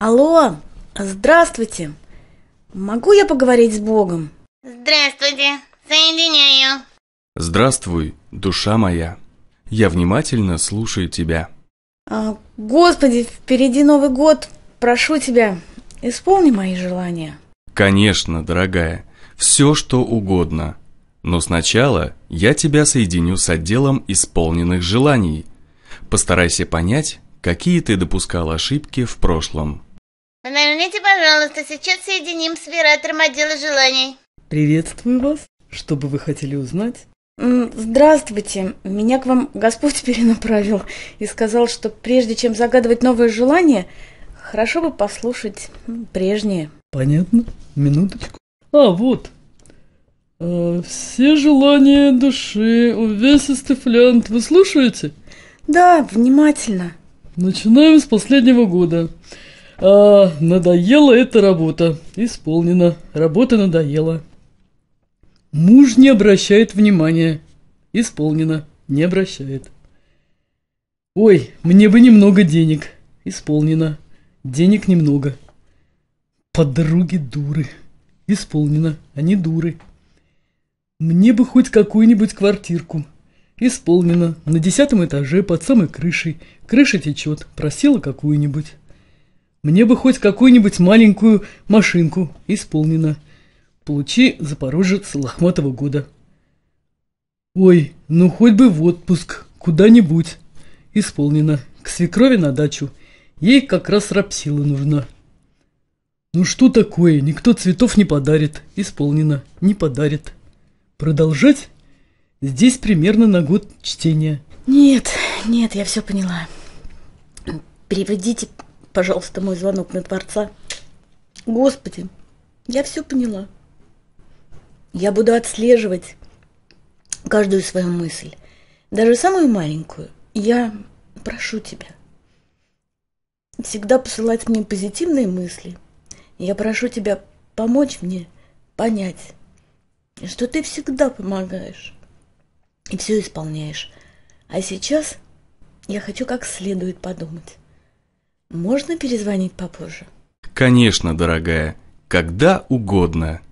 Алло, здравствуйте. Могу я поговорить с Богом? Здравствуйте, соединяю. Здравствуй, душа моя. Я внимательно слушаю тебя. А, Господи, впереди Новый год. Прошу тебя, исполни мои желания. Конечно, дорогая, все что угодно. Но сначала я тебя соединю с отделом исполненных желаний. Постарайся понять, Какие ты допускал ошибки в прошлом? Наверните, пожалуйста, сейчас соединим с Вератором отдела желаний. Приветствую вас. Что бы вы хотели узнать? Здравствуйте. Меня к вам Господь перенаправил и сказал, что прежде чем загадывать новые желания, хорошо бы послушать прежние. Понятно. Минуточку. А, вот. А, все желания души, увесистый флянт, вы слушаете? Да, внимательно. Начинаем с последнего года. А, надоела эта работа. Исполнена. Работа надоела. Муж не обращает внимания. Исполнено. Не обращает. Ой, мне бы немного денег. Исполнено. Денег немного. Подруги дуры. Исполнено. Они дуры. Мне бы хоть какую-нибудь квартирку. Исполнено. На десятом этаже, под самой крышей. Крыша течет. Просила какую-нибудь. Мне бы хоть какую-нибудь маленькую машинку. Исполнено. Получи Запорожец лохматого года. Ой, ну хоть бы в отпуск. Куда-нибудь. Исполнено. К свекрови на дачу. Ей как раз рапсила нужна. Ну что такое? Никто цветов не подарит. Исполнено. Не подарит. Продолжать? Здесь примерно на год чтения. Нет, нет, я все поняла. Переводите, пожалуйста, мой звонок на Творца. Господи, я все поняла. Я буду отслеживать каждую свою мысль, даже самую маленькую. Я прошу тебя всегда посылать мне позитивные мысли. Я прошу тебя помочь мне понять, что ты всегда помогаешь и все исполняешь. А сейчас я хочу как следует подумать. Можно перезвонить попозже? Конечно, дорогая, когда угодно.